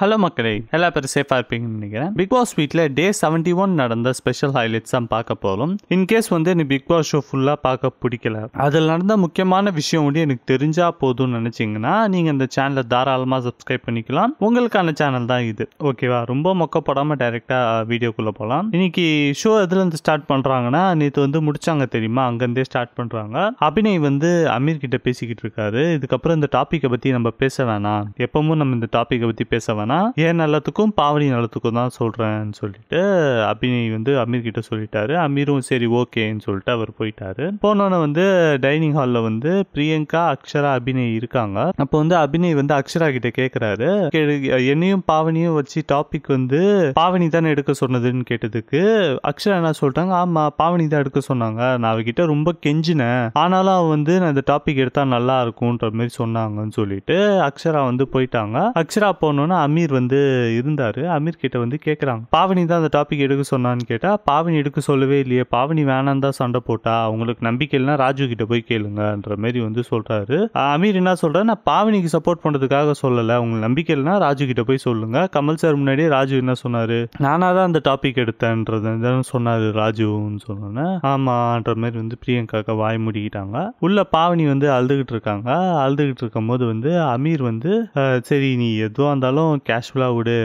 hello மக்களே எல்லா பேரும் சேஃபாக இருப்பீங்கன்னு நினைக்கிறேன் பிக் பாஸ் வீட்டில் டே செவன்டி ஒன் நடந்த ஸ்பெஷல் ஹைலைட்ஸ் தான் பார்க்க போகிறோம் இன்கேஸ் வந்து எனக்கு பிக் பாஸ் ஷோ ஃபுல்லாக பார்க்க பிடிக்கல அதில் நடந்த முக்கியமான விஷயம் வந்து எனக்கு தெரிஞ்சா போதும்னு நினச்சிங்கன்னா நீங்கள் இந்த சேனலை தாராளமாக சப்ஸ்கிரைப் பண்ணிக்கலாம் உங்களுக்கான சேனல் தான் இது ஓகேவா ரொம்ப மொக்கப்படாமல் டைரெக்டாக வீடியோக்குள்ளே போகலாம் இன்னைக்கு ஷோ எதுலேருந்து ஸ்டார்ட் பண்ணுறாங்கன்னா நேற்று வந்து முடிச்சாங்க தெரியுமா அங்கேருந்தே ஸ்டார்ட் பண்ணுறாங்க அபிநய் வந்து அமீர் கிட்ட பேசிக்கிட்டு இருக்காரு இதுக்கப்புறம் இந்த டாப்பிக்கை பற்றி நம்ம பேச வேணாம் எப்பவும் நம்ம இந்த டாப்பிக்கை பற்றி பேச வேணாம் சொன்னானா என் நல்லத்துக்கும் பாவனி நல்லத்துக்கும் தான் சொல்கிறேன்னு சொல்லிட்டு அபினி வந்து அமீர் கிட்ட சொல்லிட்டாரு அமீரும் சரி ஓகேன்னு சொல்லிட்டு அவர் போயிட்டாரு போனோன்னு வந்து டைனிங் ஹாலில் வந்து பிரியங்கா அக்ஷரா அபினய் இருக்காங்க அப்போ வந்து அபினய் வந்து அக்ஷரா கிட்ட கேட்குறாரு என்னையும் பாவனியும் வச்சு டாபிக் வந்து பாவனி தானே எடுக்க சொன்னதுன்னு கேட்டதுக்கு அக்ஷரா என்ன சொல்றாங்க ஆமாம் பாவனி தான் எடுக்க சொன்னாங்க நான் அவகிட்ட ரொம்ப கெஞ்சினேன் ஆனாலும் அவன் வந்து நான் இந்த டாபிக் எடுத்தால் நல்லா இருக்கும்ன்ற மாதிரி சொன்னாங்கன்னு சொல்லிட்டு அக்ஷரா வந்து போயிட்டாங்க அக்ஷரா போனோன்னா அமீர் வந்து இருந்தார் அமீர் கிட்ட வந்து கேட்குறாங்க பாவனி தான் அந்த டாபிக் எடுக்க சொன்னான்னு கேட்டால் பாவனி எடுக்க சொல்லவே இல்லையே பாவனி வேணாம் தான் சண்டை போட்டா அவங்களுக்கு நம்பிக்கை இல்லைனா ராஜு கிட்ட போய் கேளுங்கன்ற மாதிரி வந்து சொல்கிறாரு அமீர் என்ன சொல்கிறார் நான் பாவனிக்கு சப்போர்ட் பண்ணுறதுக்காக சொல்லலை உங்களுக்கு நம்பிக்கை இல்லைனா ராஜு கிட்ட போய் சொல்லுங்க கமல் சார் முன்னாடியே ராஜு என்ன சொன்னார் நானாக தான் அந்த டாபிக் எடுத்தேன்றது சொன்னார் ராஜுன்னு சொன்னோன்னே ஆமான்ற மாதிரி வந்து பிரியங்காக்க வாய் மூடிக்கிட்டாங்க உள்ள பாவனி வந்து அழுதுகிட்டு இருக்காங்க அழுதுகிட்டு இருக்கும் போது வந்து அமீர் வந்து சரி நீ எதுவாக இருந்தாலும் கேஷுவலாக விடு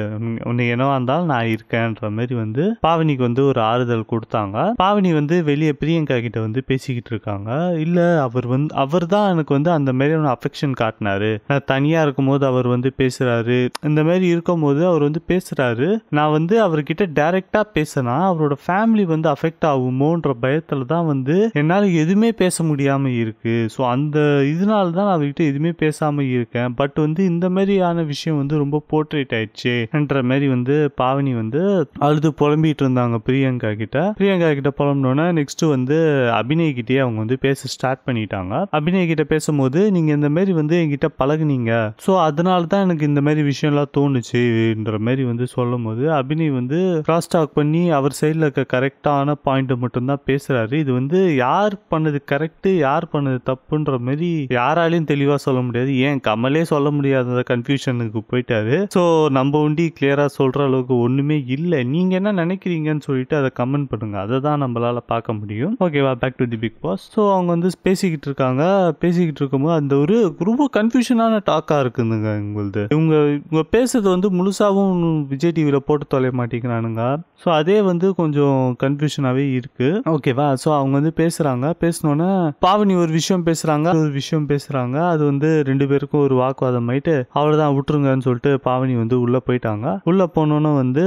உன்னை என்னவா இருந்தாலும் நான் இருக்கேன்ற மாதிரி வந்து பாவனிக்கு வந்து ஒரு ஆறுதல் கொடுத்தாங்க பாவனி வந்து வெளியே பிரியங்கா கிட்ட வந்து பேசிக்கிட்டு இருக்காங்க இல்லை அவர் வந்து அவர் தான் எனக்கு வந்து அந்த மாதிரி அவனை அஃபெக்ஷன் காட்டினாரு நான் தனியாக இருக்கும்போது அவர் வந்து பேசுகிறாரு இந்த மாதிரி இருக்கும்போது அவர் வந்து பேசுகிறாரு நான் வந்து அவர்கிட்ட டைரெக்டாக பேசினா அவரோட ஃபேமிலி வந்து அஃபெக்ட் ஆகுமோன்ற பயத்தில் தான் வந்து என்னால் எதுவுமே பேச முடியாமல் இருக்குது ஸோ அந்த இதனால தான் நான் அவர்கிட்ட எதுவுமே பேசாமல் இருக்கேன் பட் வந்து இந்த மாதிரியான விஷயம் வந்து ரொம்ப போட் போர்ட்ரேட் ஆயிடுச்சு என்ற மாதிரி வந்து பாவனி வந்து அழுது புலம்பிட்டு இருந்தாங்க பிரியங்கா கிட்ட பிரியங்கா கிட்ட புலம்பினோன்னே நெக்ஸ்ட் வந்து அபிநய் கிட்டே அவங்க வந்து பேச ஸ்டார்ட் பண்ணிட்டாங்க அபிநய் கிட்ட பேசும்போது நீங்க இந்த மாதிரி வந்து என்கிட்ட பழகுனீங்க ஸோ அதனால தான் எனக்கு இந்த மாதிரி விஷயம்லாம் தோணுச்சுன்ற மாதிரி வந்து சொல்லும் போது அபிநய் வந்து கிராஸ் டாக் பண்ணி அவர் சைடில் இருக்க கரெக்டான பாயிண்ட்டை மட்டும்தான் பேசுறாரு இது வந்து யார் பண்ணது கரெக்டு யார் பண்ணது தப்புன்ற மாதிரி யாராலையும் தெளிவாக சொல்ல முடியாது ஏன் கமலே சொல்ல முடியாத கன்ஃபியூஷனுக்கு போயிட்டாரு ஸோ ஸோ நம்ம உண்டி கிளியராக சொல்கிற அளவுக்கு ஒன்றுமே இல்லை நீங்கள் என்ன நினைக்கிறீங்கன்னு சொல்லிட்டு அதை கமெண்ட் பண்ணுங்கள் அதை தான் நம்மளால் பார்க்க முடியும் ஓகேவா back to the Bigg Boss so அவங்க வந்து பேசிக்கிட்டு இருக்காங்க பேசிக்கிட்டு இருக்கும்போது அந்த ஒரு ரொம்ப கன்ஃபியூஷனான டாக்காக இருக்குதுங்க உங்களது இவங்க இவங்க பேசுறது வந்து முழுசாகவும் விஜய் டிவியில் போட்டு தொலைய மாட்டேங்கிறானுங்க ஸோ அதே வந்து கொஞ்சம் கன்ஃபியூஷனாகவே இருக்குது ஓகேவா ஸோ அவங்க வந்து பேசுகிறாங்க பேசினோன்னே பாவனி ஒரு விஷயம் பேசுகிறாங்க ஒரு விஷயம் பேசுகிறாங்க அது வந்து ரெண்டு பேருக்கும் ஒரு வாக்குவாதம் ஆயிட்டு அவ்வளோதான் விட்டுருங்கன்னு சொல்லிட்டு பாவனி கம்பெனி வந்து உள்ள போயிட்டாங்க உள்ள போனோன்னு வந்து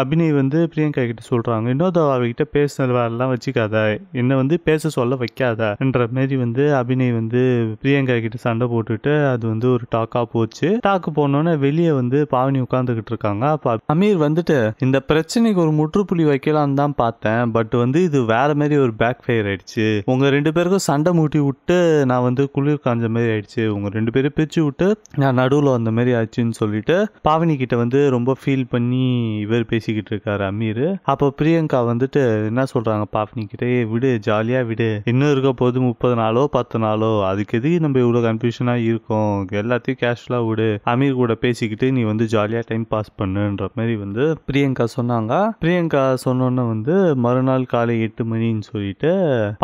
அபிநய் வந்து பிரியங்கா கிட்ட சொல்றாங்க இன்னொரு அவகிட்ட பேசுனது வேலைலாம் வச்சுக்காத என்ன வந்து பேச சொல்ல வைக்காத என்ற மாரி வந்து அபிநய் வந்து பிரியங்கா கிட்ட சண்டை போட்டுட்டு அது வந்து ஒரு டாக்கா போச்சு டாக்கு போனோன்னே வெளியே வந்து பாவனி உட்காந்துக்கிட்டு இருக்காங்க அப்போ அமீர் வந்துட்டு இந்த பிரச்சனைக்கு ஒரு முற்றுப்புள்ளி வைக்கலான்னு தான் பார்த்தேன் பட் வந்து இது வேற மாதிரி ஒரு பேக் ஃபயர் ஆயிடுச்சு உங்க ரெண்டு பேருக்கும் சண்டை மூட்டி விட்டு நான் வந்து குளிர் காஞ்ச மாதிரி ஆயிடுச்சு உங்க ரெண்டு பேரும் பிரிச்சு விட்டு நான் நடுவில் வந்த மாதிரி ஆச்சுன்னு சொல்லி சொல்லிட்டு பாவினி கிட்ட வந்து ரொம்ப ஃபீல் பண்ணி இவர் பேசிக்கிட்டு இருக்காரு அமீர் அப்போ பிரியங்கா வந்துட்டு என்ன சொல்றாங்க பாவினி கிட்டே விடு ஜாலியா விடு இன்னும் இருக்க போது முப்பது நாளோ பத்து நாளோ அதுக்கு எதுக்கு நம்ம இவ்வளோ கன்ஃபியூஷனா இருக்கும் எல்லாத்தையும் கேஷுவலா விடு அமீர் கூட பேசிக்கிட்டு நீ வந்து ஜாலியா டைம் பாஸ் பண்ணுன்ற மாதிரி வந்து பிரியங்கா சொன்னாங்க பிரியங்கா சொன்னோன்னு வந்து மறுநாள் காலை எட்டு மணின்னு சொல்லிட்டு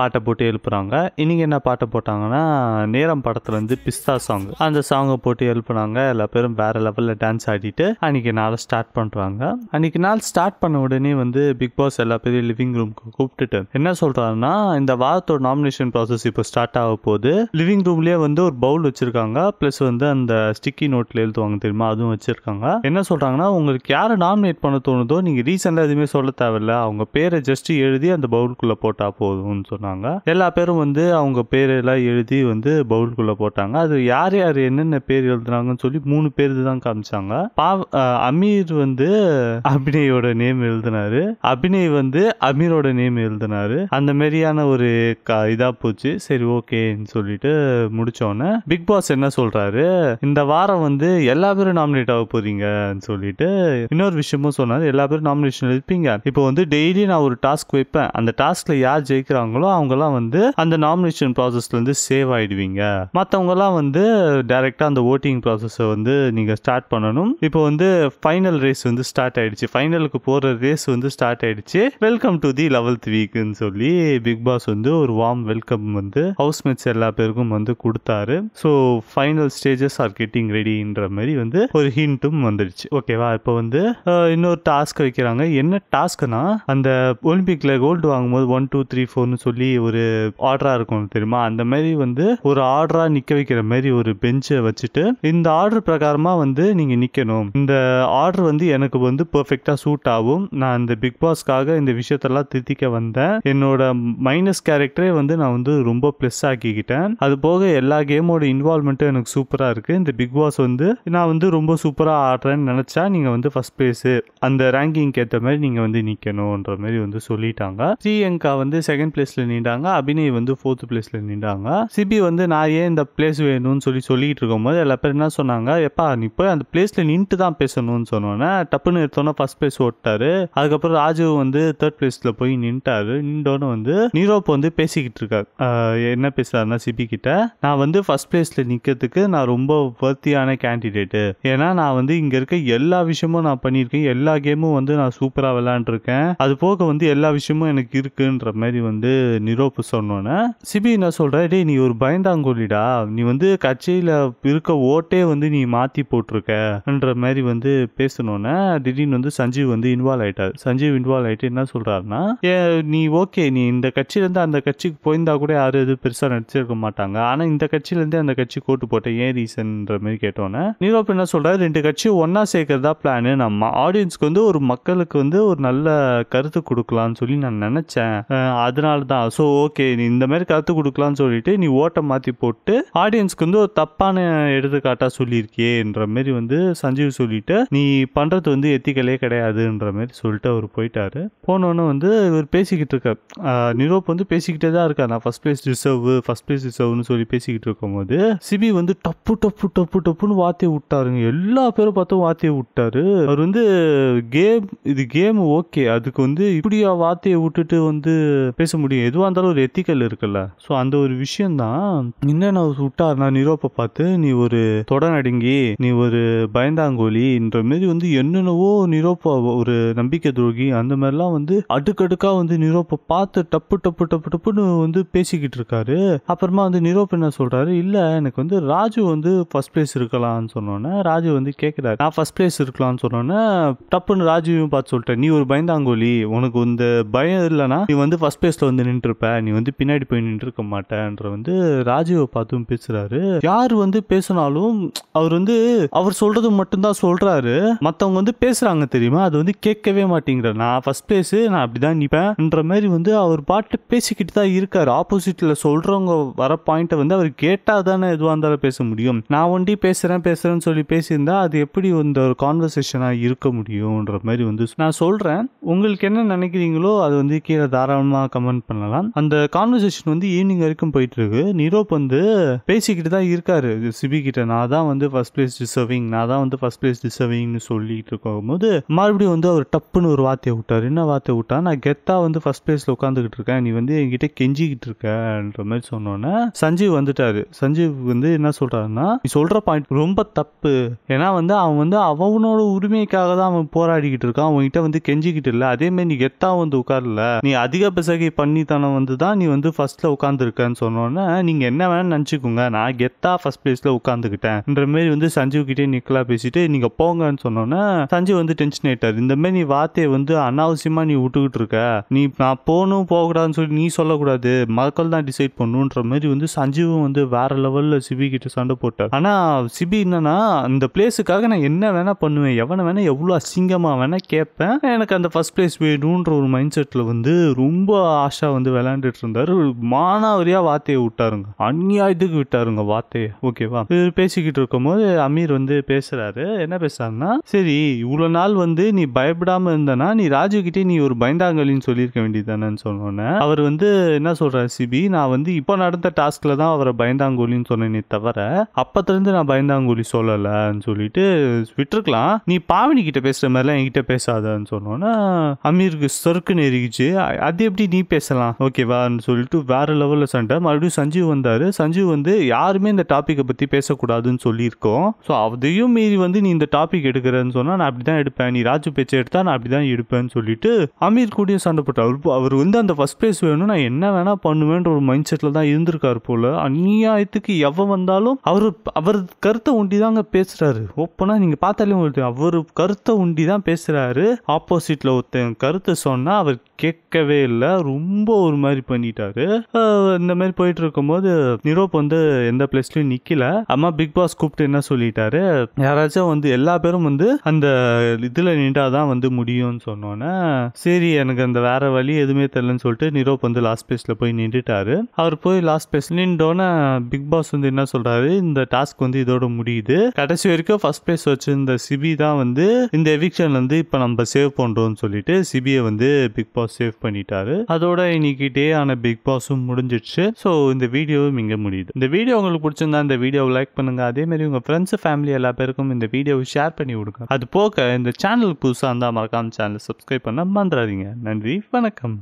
பாட்டை போட்டு எழுப்புறாங்க இன்னைக்கு என்ன பாட்டை போட்டாங்கன்னா நேரம் படத்துல வந்து பிஸ்தா சாங் அந்த சாங்கை போட்டு எழுப்புனாங்க எல்லா பேரும் வேற லெவல் கப்பலில் டான்ஸ் ஆடிட்டு அன்றைக்கி நாள் ஸ்டார்ட் பண்ணுறாங்க அன்னைக்கு நாள் ஸ்டார்ட் பண்ண உடனே வந்து பிக் பாஸ் எல்லா பேரும் லிவிங் ரூம்க்கு கூப்பிட்டுட்டு என்ன சொல்கிறாருன்னா இந்த வாரத்தோட நாமினேஷன் ப்ராசஸ் இப்போ ஸ்டார்ட் ஆக போது லிவிங் ரூம்லேயே வந்து ஒரு பவுல் வச்சுருக்காங்க ப்ளஸ் வந்து அந்த ஸ்டிக்கி நோட்டில் எழுதுவாங்க தெரியுமா அதுவும் வச்சுருக்காங்க என்ன சொல்கிறாங்கன்னா உங்களுக்கு யாரை நாமினேட் பண்ண தோணுதோ நீங்கள் ரீசெண்டாக எதுவுமே சொல்ல தேவையில்ல அவங்க பேரை ஜஸ்ட் எழுதி அந்த பவுலுக்குள்ளே போட்டால் போதும்னு சொன்னாங்க எல்லா பேரும் வந்து அவங்க பேரெல்லாம் எழுதி வந்து பவுலுக்குள்ளே போட்டாங்க அது யார் யார் என்னென்ன பேர் எழுதுனாங்கன்னு சொல்லி மூணு பேர் தான் காமிச்சாங்க அமீர் வந்து அபிநயோட நேம் எழுதினாரு அபிநய் வந்து அமீரோட நேம் எழுதினாரு அந்த மாதிரியான ஒரு இதா போச்சு சரி ஓகேன்னு சொல்லிட்டு முடிச்சோடனே பிக் பாஸ் என்ன சொல்றாரு இந்த வாரம் வந்து எல்லா பேரும் நாமினேட் ஆக போறீங்கன்னு சொல்லிட்டு இன்னொரு விஷயமும் சொன்னாரு எல்லா பேரும் நாமினேஷன் இருப்பீங்க இப்போ வந்து டெய்லி நான் ஒரு டாஸ்க் வைப்பேன் அந்த டாஸ்க்ல யார் ஜெயிக்கிறாங்களோ அவங்கலாம் வந்து அந்த நாமினேஷன் ப்ராசஸ்ல இருந்து சேவ் ஆயிடுவீங்க மற்றவங்கலாம் வந்து டைரக்டா அந்த ஓட்டிங் ப்ராசஸை வந்து நீங்க ஸ்டார்ட் ஸ்டார்ட் பண்ணணும் இப்போ வந்து ஃபைனல் ரேஸ் வந்து ஸ்டார்ட் ஆயிடுச்சு ஃபைனலுக்கு போகிற ரேஸ் வந்து ஸ்டார்ட் ஆயிடுச்சு வெல்கம் டு தி லெவல்த் வீக்னு சொல்லி பிக் பாஸ் வந்து ஒரு வார்ம் வெல்கம் வந்து ஹவுஸ் மேட்ஸ் எல்லா பேருக்கும் வந்து கொடுத்தாரு so final stages are getting ரெடின்ற மாதிரி வந்து ஒரு ஹிண்ட்டும் வந்துடுச்சு ஓகேவா இப்போ வந்து இன்னொரு டாஸ்க் வைக்கிறாங்க என்ன டாஸ்க்னா அந்த ஒலிம்பிக்ல கோல்டு வாங்கும்போது ஒன் டூ த்ரீ ஃபோர்னு சொல்லி ஒரு ஆர்டரா இருக்கும் தெரியுமா அந்த மாதிரி வந்து ஒரு ஆர்டரா நிக்க வைக்கிற மாதிரி ஒரு பெஞ்சை வச்சுட்டு இந்த ஆர்டர் பிரகாரமா வந்து நீங்கள் நிற்கணும் இந்த ஆர்டர் வந்து எனக்கு வந்து பர்ஃபெக்டாக சூட் ஆகும் நான் இந்த பிக் பாஸ்க்காக இந்த விஷயத்தெல்லாம் திருத்திக்க வந்தேன் என்னோட மைனஸ் கேரக்டரே வந்து நான் வந்து ரொம்ப ப்ளஸ் ஆக்கிக்கிட்டேன் அது போக எல்லா கேமோட இன்வால்மெண்ட்டும் எனக்கு சூப்பராக இருக்குது இந்த பிக் பாஸ் வந்து நான் வந்து ரொம்ப சூப்பராக ஆடுறேன்னு நினச்சா நீங்கள் வந்து ஃபஸ்ட் ப்ளேஸு அந்த ரேங்கிங்க்கு ஏற்ற மாதிரி நீங்கள் வந்து நிற்கணுன்ற மாதிரி வந்து சொல்லிட்டாங்க ஸ்ரீயங்கா வந்து செகண்ட் பிளேஸில் நின்றாங்க அபினய் வந்து ஃபோர்த் பிளேஸில் நின்றாங்க சிபி வந்து நான் ஏன் இந்த பிளேஸ் வேணும்னு சொல்லி சொல்லிட்டு இருக்கும் போது எல்லா பேர் என்ன சொன்னாங்க எப்பா நீ போய் அந்த பிளேஸ்ல நின்றுட்டு தான் பேசணும்னு சொன்னோன்னே டப்புன்னு எடுத்தோன்னே ஃபர்ஸ்ட் பிளேஸ் ஓட்டாரு அதுக்கப்புறம் ராஜு வந்து தேர்ட் பிளேஸ்ல போய் நின்ட்டாரு நின்றோன்னு வந்து நீரோப் வந்து பேசிக்கிட்டு இருக்காரு என்ன பேசுறாருன்னா சிபி கிட்ட நான் வந்து ஃபர்ஸ்ட் பிளேஸ்ல நிற்கிறதுக்கு நான் ரொம்ப வர்த்தியான கேண்டிடேட்டு ஏன்னா நான் வந்து இங்கே இருக்க எல்லா விஷயமும் நான் பண்ணியிருக்கேன் எல்லா கேமும் வந்து நான் சூப்பராக விளாண்டுருக்கேன் அது போக வந்து எல்லா விஷயமும் எனக்கு இருக்குன்ற மாதிரி வந்து நிரோப்பு சொன்னோன்னே சிபி என்ன சொல்ற டேய் நீ ஒரு பயந்தாங்கோலிடா நீ வந்து கட்சியில் இருக்க ஓட்டே வந்து நீ மாற்றி போட்டிருக்க இருக்கன்ற மாதிரி வந்து பேசணுன்னே திடீர்னு வந்து சஞ்சீவ் வந்து இன்வால்வ் ஆயிட்டார் சஞ்சீவ் இன்வால்வ் ஆயிட்டு என்ன சொல்றாருன்னா நீ ஓகே நீ இந்த கட்சியிலேருந்து அந்த கட்சிக்கு போயிருந்தா கூட யாரும் எதுவும் பெருசாக நடிச்சிருக்க மாட்டாங்க ஆனால் இந்த கட்சியிலேருந்து அந்த கட்சி கோட்டு போட்டேன் ஏன் ரீசன்ற மாதிரி கேட்டோன்னே நீரோப் என்ன சொல்றாரு ரெண்டு கட்சியும் ஒன்னா சேர்க்கறதா பிளானு நம்ம ஆடியன்ஸ்க்கு வந்து ஒரு மக்களுக்கு வந்து ஒரு நல்ல கருத்து கொடுக்கலாம்னு சொல்லி நான் நினச்சேன் அதனால தான் ஸோ ஓகே நீ இந்த மாதிரி கருத்து கொடுக்கலாம்னு சொல்லிட்டு நீ ஓட்டை மாற்றி போட்டு ஆடியன்ஸ்க்கு வந்து ஒரு தப்பான எடுத்துக்காட்டாக சொல்லியிருக்கியேன்ற மாதிரி வந்து சஞ்சீவ் சொல்லிட்டு நீ பண்ணுறது வந்து எத்திக்கலே கிடையாதுன்ற மாதிரி சொல்லிட்டு அவர் போயிட்டாரு போனோன்னு வந்து இவர் பேசிக்கிட்டு இருக்கார் நிரோப் வந்து பேசிக்கிட்டே தான் இருக்கார் நான் first place reserve first place ரிசர்வ்னு சொல்லி பேசிக்கிட்டு இருக்கும்போது சிபி வந்து டப்பு டப்பு டப்பு டப்புன்னு வார்த்தையை விட்டாருங்க எல்லா பேரும் பார்த்தும் வாத்தியை விட்டாரு அவர் வந்து கேம் இது கேம் ஓகே அதுக்கு வந்து இப்படியா வார்த்தையை விட்டுட்டு வந்து பேச முடியும் எதுவாக இருந்தாலும் ஒரு எத்திக்கல் இருக்குல்ல ஸோ அந்த ஒரு விஷயம் தான் என்னென்ன விட்டார் நான் நிரோப்பை பார்த்து நீ ஒரு தொடநடுங்கி நீ ஒரு ஒரு பயந்தாங்கோலி என்ற மாரி வந்து என்னென்னவோ நிரோப்பா ஒரு நம்பிக்கை துரோகி அந்த மாதிரிலாம் வந்து அடுக்கடுக்காக வந்து நிரோப்பை பார்த்து டப்பு டப்பு டப்பு டப்புன்னு வந்து பேசிக்கிட்டு இருக்காரு அப்புறமா வந்து நிரோப் என்ன சொல்கிறாரு இல்லை எனக்கு வந்து ராஜு வந்து ஃபர்ஸ்ட் பிளேஸ் இருக்கலாம்னு சொன்னோன்னே ராஜு வந்து கேட்குறாரு நான் ஃபர்ஸ்ட் பிளேஸ் இருக்கலாம்னு சொன்னோன்னே டப்புன்னு ராஜுவையும் பார்த்து சொல்லிட்டேன் நீ ஒரு பயந்தாங்கோலி உனக்கு இந்த பயம் இல்லைனா நீ வந்து ஃபஸ்ட் பிளேஸில் வந்து நின்றுருப்ப நீ வந்து பின்னாடி போய் நின்றுருக்க மாட்டேன்ற வந்து ராஜுவை பார்த்தும் பேசுகிறாரு யார் வந்து பேசினாலும் அவர் வந்து அவர் அவர் சொல்றது மட்டும்தான் சொல்றாரு மற்றவங்க வந்து பேசுறாங்க தெரியுமா அது வந்து கேட்கவே மாட்டேங்கிற நான் ஃபர்ஸ்ட் பிளேஸ் நான் அப்படிதான் நிப்பேன்ன்ற மாதிரி வந்து அவர் பாட்டு பேசிக்கிட்டு தான் இருக்காரு ஆப்போசிட்ல சொல்றவங்க வர பாயிண்ட்டை வந்து அவர் கேட்டா தானே எதுவாக இருந்தாலும் பேச முடியும் நான் ஒண்டி பேசுறேன் பேசுறேன்னு சொல்லி பேசியிருந்தா அது எப்படி இந்த ஒரு கான்வர்சேஷனாக இருக்க முடியும்ன்ற மாதிரி வந்து நான் சொல்றேன் உங்களுக்கு என்ன நினைக்கிறீங்களோ அது வந்து கீழே தாராளமாக கமெண்ட் பண்ணலாம் அந்த கான்வர்சேஷன் வந்து ஈவினிங் வரைக்கும் போயிட்டு இருக்கு நிரோப் வந்து பேசிக்கிட்டு தான் இருக்காரு சிபி கிட்ட நான் தான் வந்து ஃபர்ஸ்ட் பிளேஸ் டிசர்விங் நான் தான் வந்து ஃபர்ஸ்ட் பிளேஸ் டிசர்விங்னு சொல்லிட்டு இருக்கும் போது மறுபடியும் வந்து அவர் டப்புன்னு ஒரு வார்த்தையை விட்டார் என்ன வார்த்தை விட்டா நான் கெத்தா வந்து ஃபர்ஸ்ட் பிளேஸ்ல உட்காந்துக்கிட்டு இருக்கேன் நீ வந்து என்கிட்ட கெஞ்சிக்கிட்டு இருக்கன்ற மாதிரி சொன்னோன்னே சஞ்சீவ் வந்துட்டாரு சஞ்சீவ் வந்து என்ன சொல்றாருன்னா நீ சொல்ற பாயிண்ட் ரொம்ப தப்பு ஏன்னா வந்து அவன் வந்து அவனோட உரிமைக்காக தான் அவன் போராடிக்கிட்டு இருக்கான் அவன்கிட்ட வந்து கெஞ்சிக்கிட்டு உட்காந்துருல அதே மாதிரி நீ கெத்தா வந்து உட்காரல நீ அதிக பிசகை பண்ணித்தனம் வந்து தான் நீ வந்து ஃபர்ஸ்ட்ல உட்காந்துருக்கன்னு சொன்னோன்னே நீங்க என்ன வேணாலும் நினச்சிக்கோங்க நான் கெத்தா ஃபர்ஸ்ட் பிளேஸ்ல உட்காந்துக்கிட்டேன்ற மாரி வந்து சஞ்சீவ் கிட்டே நிக்கலா பேசிட்டு நீங்க போங்கன்னு சொன்னோன்னே சஞ்சீவ் வந்து டென்ஷன் ஆயிட்டார் இந்த மாதிரி நீ வார்த்தையை வந்து அனாவசியமா நீ விட்டுக்கிட்டு இருக்க நீ நான் போகணும் போகக்கூடாதுன்னு சொல்லி நீ சொல்லக்கூடாது மக்கள் தான் டிசைட் பண்ணுன்ற மாதிரி வந்து சஞ்சீவும் வந்து வேற லெவல்ல சிபி கிட்ட சண்டை போட்டார் ஆனா சிபி என்னன்னா இந்த பிளேஸுக்காக நான் என்ன வேணா பண்ணுவேன் எவனை வேணா எவ்வளவு அசிங்கமா வேணா கேட்பேன் எனக்கு அந்த ஃபர்ஸ்ட் ஃபஸ்ட் பிளேஸ் வேணுன்ற ஒரு மைண்ட் செட்டில் வந்து ரொம்ப ஆஷா வந்து விளையாண்டுட்டு இருந்தார் மானாவரியாக வார்த்தையை விட்டாருங்க அந்நியாயத்துக்கு விட்டாருங்க வார்த்தையை ஓகேவா இது பேசிக்கிட்டு இருக்கும் போது அமீர் வந்து பேசுறாரு என்ன பேசுறாருன்னா சரி இவ்வளோ நாள் வந்து நீ பயப்படாம இருந்தனா நீ ராஜுகிட்டே நீ ஒரு பயந்தாங்கலின்னு சொல்லியிருக்க வேண்டியதானு சொன்னோன்னே அவர் வந்து என்ன சொல்றாரு சிபி நான் வந்து இப்போ நடந்த டாஸ்க்ல தான் அவரை பயந்தாங்கோலின்னு சொன்னேனே தவிர அப்பத்திலிருந்து நான் பயந்தாங்கோலி சொல்லலைன்னு சொல்லிட்டு விட்டுருக்கலாம் நீ பாவினி கிட்ட பேசுற மாதிரிலாம் என்கிட்ட பேசாதன்னு சொன்னோன்னே அமீருக்கு சொருக்குன்னு எரிக்குச்சு அது எப்படி நீ பேசலாம் ஓகேவான்னு சொல்லிட்டு வேற லெவலில் சண்டை மறுபடியும் சஞ்சீவ் வந்தார் சஞ்சீவ் வந்து யாருமே இந்த டாப்பிக்கை பற்றி பேசக்கூடாதுன்னு சொல்லியிருக்கோம் ஸோ அதையும் மீறி வந்து நீ இந்த டாபிக் எடுக்கிறேன்னு சொன்னால் நான் அப்படி தான் எடுப்பேன் நீ ராஜு பேச்சை எடுத்தால் நான் அப்படிதான் எடுப்பேன்னு சொல்லிட்டு அமீர் கூடயும் சண்டை போட்டார் அவர் அவர் வந்து அந்த ஃபஸ்ட் பிளேஸ் வேணும் நான் என்ன வேணால் பண்ணுவேன்ற ஒரு மைண்ட் செட்டில் தான் இருந்திருக்காரு போல் அநியாயத்துக்கு எவ வந்தாலும் அவர் அவர் கருத்தை ஒண்டி தாங்க பேசுகிறாரு ஓப்பனாக நீங்கள் பார்த்தாலே அவர் கருத்தை உண்டி தான் பேசுகிறாரு ஆப்போசிட்டில் ஒருத்தன் கருத்து சொன்னால் அவர் கேட்கவே இல்லை ரொம்ப ஒரு மாதிரி பண்ணிட்டாரு இந்த மாதிரி போயிட்டு போது நிரோப் வந்து எந்த பிளேஸ்லயும் நிக்கல அம்மா பிக் பாஸ் கூப்பிட்டு என்ன சொல்லிட்டாரு யாராச்சும் வந்து எல்லா பேரும் வந்து அந்த இதுல நின்றாதான் வந்து முடியும்னு சொன்னோன்னே சரி எனக்கு அந்த வேற வழி எதுவுமே தெரியலன்னு சொல்லிட்டு நிரோப் வந்து லாஸ்ட் ஸ்பேஸ்ல போய் நின்றுட்டாரு அவர் போய் லாஸ்ட் ஸ்பேஸ் நின்றோன்னே பிக் பாஸ் வந்து என்ன சொல்றாரு இந்த டாஸ்க் வந்து இதோட முடியுது கடைசி வரைக்கும் ஃபர்ஸ்ட் பிளேஸ் வச்சிருந்த சிபி தான் வந்து இந்த எவிக்ஷன்ல இருந்து இப்ப நம்ம சேவ் பண்றோம்னு சொல்லிட்டு சிபியை வந்து பிக் பாஸ் சேவ் பண்ணிட்டாரு அதோட இன்னைக்கு டே ஆன பிக் பாஸும் முடிஞ்சிடுச்சு ஸோ இந்த வீடியோவும் இங்கே முடியுது இந்த வீடியோ உங்களுக்கு பிடிச்சிருந்தா இந்த வீடியோவை லைக் பண்ணுங்க அதே மாதிரி உங்க ஃப்ரெண்ட்ஸ் ஃபேமிலி எல்லா பேருக்கும் இந்த வீடியோவை ஷேர் பண்ணி கொடுங்க அது போக இந்த சேனல் புதுசாக இருந்தால் மறக்காம சேனல் சப்ஸ்கிரைப் பண்ண மறந்துடாதீங்க நன்றி வணக்கம்